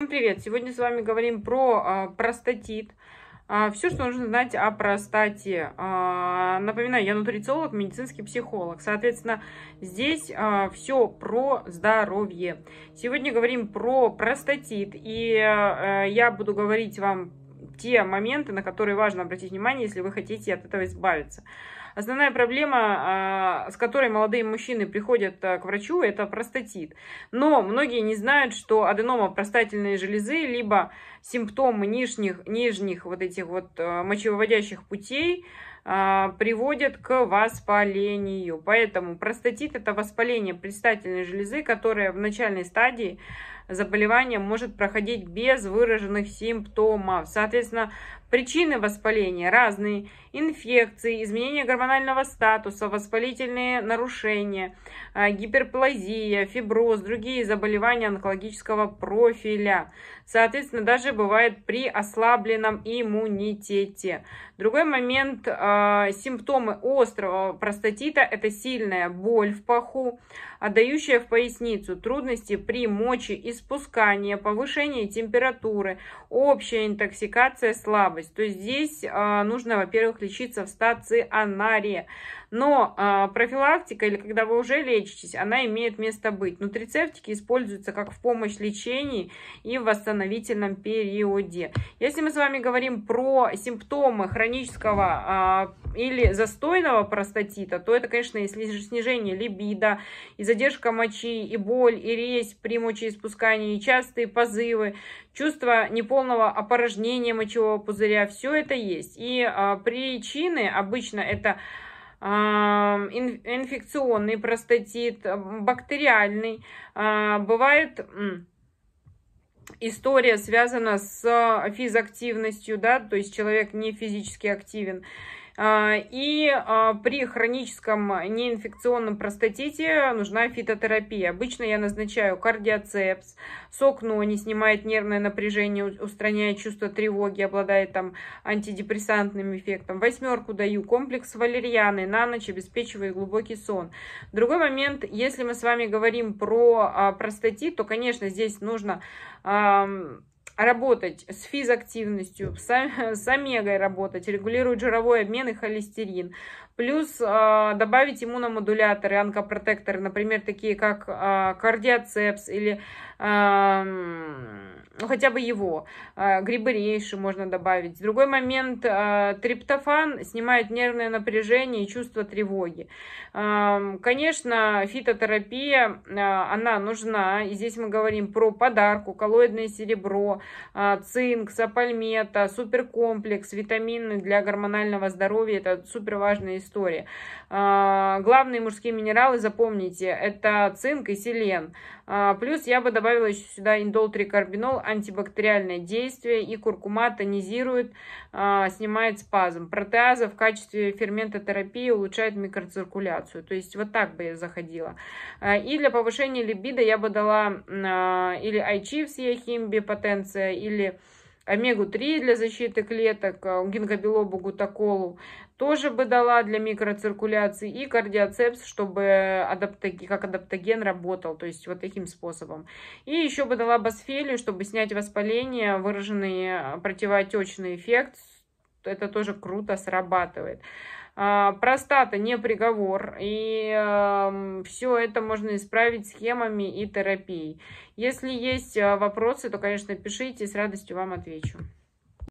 Всем привет! Сегодня с вами говорим про а, простатит. А, все, что нужно знать о простате. А, напоминаю, я нутрициолог, медицинский психолог. Соответственно, здесь а, все про здоровье. Сегодня говорим про простатит. И а, я буду говорить вам те моменты, на которые важно обратить внимание, если вы хотите от этого избавиться. Основная проблема, а, с которой молодые мужчины приходят а, к врачу, это простатит. Но многие не знают, что аденома простательной железы, либо симптомы нижних, нижних вот этих вот а, мочевыводящих путей, а, приводят к воспалению. Поэтому простатит – это воспаление предстательной железы, которое в начальной стадии заболевания может проходить без выраженных симптомов. Соответственно, причины воспаления разные. Инфекции, изменение гормонального статуса, воспалительные нарушения, а, гиперплазия, фиброз, другие заболевания онкологического профиля. Соответственно, даже бывает при ослабленном иммунитете. Другой момент а, – а, симптомы острого простатита – это сильная боль в паху, отдающая в поясницу, трудности при моче и спускании, повышение температуры, общая интоксикация, слабость. То есть здесь а, нужно, во-первых, лечиться в стационаре. Но э, профилактика или когда вы уже лечитесь, она имеет место быть. Нутрицептики используются как в помощь лечении и в восстановительном периоде. Если мы с вами говорим про симптомы хронического э, или застойного простатита, то это, конечно, если снижение либидо, и задержка мочи, и боль, и резь при мочеиспускании, и частые позывы, чувство неполного опорожнения мочевого пузыря, все это есть. И э, причины обычно это инфекционный простатит, бактериальный. А, бывает история связана с э, физактивностью, да, то есть человек не физически активен. А, и а, при хроническом неинфекционном простатите нужна фитотерапия. Обычно я назначаю кардиоцепс, но не снимает нервное напряжение, устраняет чувство тревоги, обладает там антидепрессантным эффектом. Восьмерку даю, комплекс валерьяны на ночь обеспечивает глубокий сон. Другой момент, если мы с вами говорим про а, простатит, то, конечно, здесь нужно работать с физактивностью, а, с омегой работать, регулирует жировой обмен и холестерин. Плюс э, добавить иммуномодуляторы, онкопротекторы, например, такие как э, кардиоцепс или э, ну, хотя бы его. Э, грибы рейши можно добавить. другой момент э, триптофан снимает нервное напряжение и чувство тревоги. Э, конечно, фитотерапия, э, она нужна. И здесь мы говорим про подарку, коллоидное серебро, а, цинк, сапальмета, суперкомплекс, витамины для гормонального здоровья. Это супер важная история. А, главные мужские минералы, запомните, это цинк и селен. А, плюс я бы добавила еще сюда индол-трикарбинол, антибактериальное действие и куркума тонизирует, снимает спазм. Протеаза в качестве фермента терапии улучшает микроциркуляцию. То есть вот так бы я заходила. И для повышения либидо я бы дала или iChiefs, Яхимби, Потенс эссенция или омегу-3 для защиты клеток, э, гинкобилобу, гутаколу тоже бы дала для микроциркуляции и кардиоцепс, чтобы адаптоген, как адаптоген работал, то есть вот таким способом. И еще бы дала басфелию, чтобы снять воспаление, выраженный э, противоотечный эффект это тоже круто срабатывает. А, простата не приговор, и э, эм, все это можно исправить схемами и терапией. Если есть э, вопросы, то, конечно, пишите, с радостью вам отвечу.